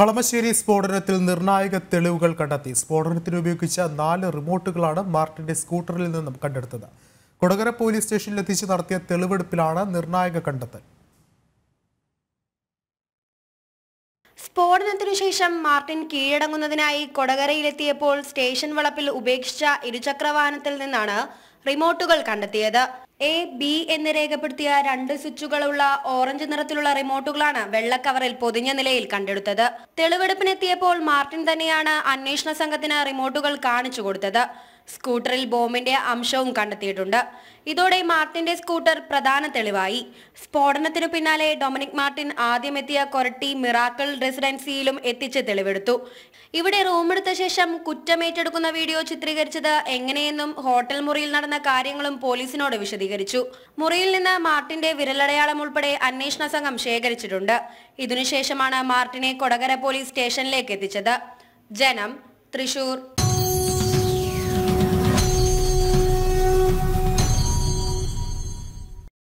കളമശ്ശേരി സ്ഫോടനത്തിൽ നിർണായക തെളിവുകൾ കണ്ടെത്തി സ്ഫോടനത്തിന് ഉപയോഗിച്ച നാല് റിമോട്ടുകളാണ് മാർട്ടിന്റെ സ്കൂട്ടറിൽ നിന്നും കണ്ടെടുത്തത് കൊടകര പോലീസ് സ്റ്റേഷനിൽ എത്തിച്ച് നടത്തിയ തെളിവെടുപ്പിലാണ് നിർണായക കണ്ടെത്തൽ സ്ഫോടനത്തിനു ശേഷം മാർട്ടിൻ കീഴടങ്ങുന്നതിനായി കൊടകരയിലെത്തിയപ്പോൾ സ്റ്റേഷൻ വളപ്പിൽ ഉപേക്ഷിച്ച ഇരുചക്രവാഹനത്തിൽ നിന്നാണ് റിമോട്ടുകൾ കണ്ടെത്തിയത് എ ബി എന്ന് രേഖപ്പെടുത്തിയ രണ്ട് സ്വിച്ചുകളുള്ള ഓറഞ്ച് നിറത്തിലുള്ള റിമോട്ടുകളാണ് വെള്ള കവറിൽ പൊതിഞ്ഞ നിലയിൽ കണ്ടെടുത്തത് തെളിവെടുപ്പിനെത്തിയപ്പോൾ മാർട്ടിൻ തന്നെയാണ് അന്വേഷണ സംഘത്തിന് റിമോട്ടുകൾ കാണിച്ചു കൊടുത്തത് സ്കൂട്ടറിൽ ബോംബിന്റെ അംശവും കണ്ടെത്തിയിട്ടുണ്ട് ഇതോടെ മാർട്ടിന്റെ സ്കൂട്ടർ പ്രധാന തെളിവായി സ്ഫോടനത്തിനു പിന്നാലെ ഡൊമിനിക് മാർട്ടിൻ ആദ്യമെത്തിയ കൊരട്ടി മിറാക്കിൾ റെസിഡൻസിയിലും എത്തിച്ച് തെളിവെടുത്തു ഇവിടെ റൂമെടുത്ത ശേഷം കുറ്റമേറ്റെടുക്കുന്ന വീഡിയോ ചിത്രീകരിച്ചത് എങ്ങനെയെന്നും ഹോട്ടൽ മുറിയിൽ നടന്ന കാര്യങ്ങളും പോലീസിനോട് വിശദീകരിച്ചു മുറിയിൽ നിന്ന് മാർട്ടിന്റെ വിരലടയാളം ഉൾപ്പെടെ അന്വേഷണ സംഘം ശേഖരിച്ചിട്ടുണ്ട് ഇതിനുശേഷമാണ് മാർട്ടിനെ കൊടകര പോലീസ് സ്റ്റേഷനിലേക്ക് എത്തിച്ചത് ജനം തൃശൂർ